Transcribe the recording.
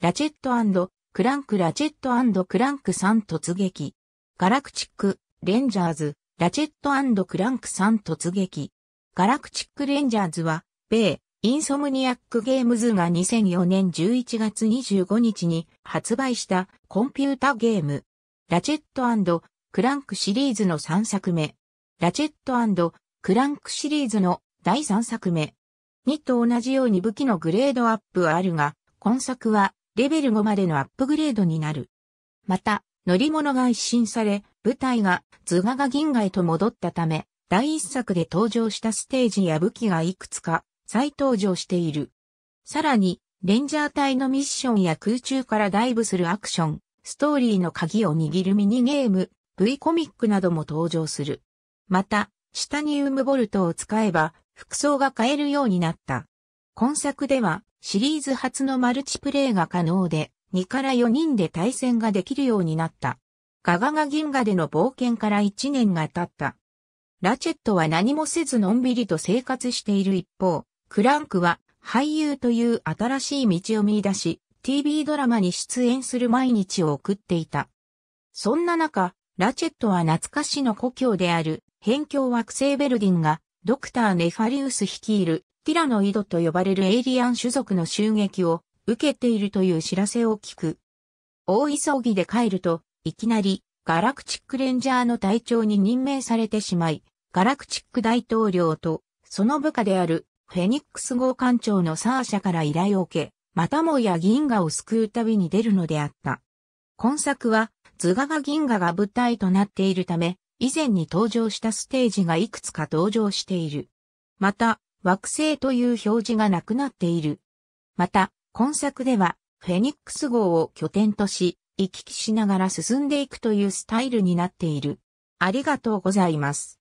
ラチェットクランクラチェットクランク3突撃。ガラクチック、レンジャーズ、ラチェットクランク3突撃。ガラクチックレンジャーズは、米、インソムニアックゲームズが2004年11月25日に発売したコンピュータゲーム。ラチェットクランクシリーズの3作目。ラチェットクランクシリーズの第3作目。2と同じように武器のグレードアップはあるが、今作はレベル5までのアップグレードになる。また、乗り物が一新され、舞台が図画が銀河へと戻ったため、第一作で登場したステージや武器がいくつか再登場している。さらに、レンジャー隊のミッションや空中からダイブするアクション、ストーリーの鍵を握るミニゲーム、V コミックなども登場する。また、シタニウムボルトを使えば、服装が買えるようになった。今作ではシリーズ初のマルチプレイが可能で2から4人で対戦ができるようになった。ガガガ銀河での冒険から1年が経った。ラチェットは何もせずのんびりと生活している一方、クランクは俳優という新しい道を見出し、TV ドラマに出演する毎日を送っていた。そんな中、ラチェットは懐かしの故郷である、辺境惑星ベルディンが、ドクター・ネファリウス率いるティラノイドと呼ばれるエイリアン種族の襲撃を受けているという知らせを聞く。大急ぎで帰ると、いきなりガラクチックレンジャーの隊長に任命されてしまい、ガラクチック大統領とその部下であるフェニックス号艦長のサーシャから依頼を受け、またもや銀河を救う旅に出るのであった。今作は図画が銀河が舞台となっているため、以前に登場したステージがいくつか登場している。また、惑星という表示がなくなっている。また、今作では、フェニックス号を拠点とし、行き来しながら進んでいくというスタイルになっている。ありがとうございます。